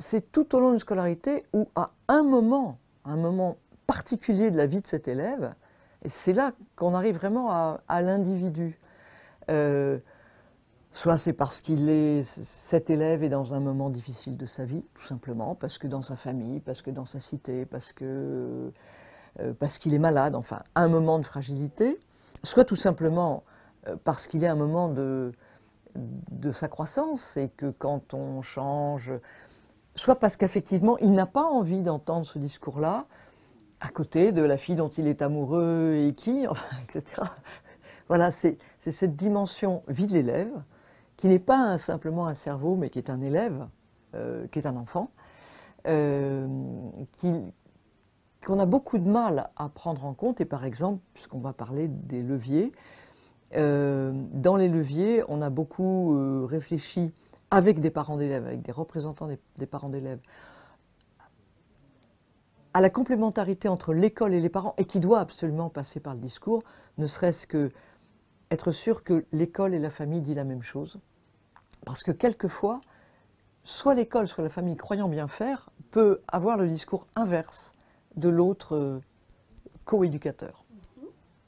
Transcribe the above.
c'est tout au long d'une scolarité où à un moment, un moment particulier de la vie de cet élève, c'est là qu'on arrive vraiment à, l'individu. Euh, soit c'est parce qu'il est, cet élève est dans un moment difficile de sa vie, tout simplement, parce que dans sa famille, parce que dans sa cité, parce que euh, parce qu'il est malade, enfin, un moment de fragilité, soit tout simplement euh, parce qu'il est un moment de, de sa croissance et que quand on change soit parce qu'effectivement, il n'a pas envie d'entendre ce discours-là, à côté de la fille dont il est amoureux et qui, enfin, etc. Voilà, c'est cette dimension vie de l'élève, qui n'est pas simplement un cerveau, mais qui est un élève, euh, qui est un enfant, euh, qu'on a beaucoup de mal à prendre en compte. Et par exemple, puisqu'on va parler des leviers, euh, dans les leviers, on a beaucoup réfléchi avec des parents d'élèves, avec des représentants des, parents d'élèves, à la complémentarité entre l'école et les parents, et qui doit absolument passer par le discours, ne serait-ce que être sûr que l'école et la famille disent la même chose. Parce que quelquefois, soit l'école, soit la famille, croyant bien faire, peut avoir le discours inverse de l'autre euh, coéducateur.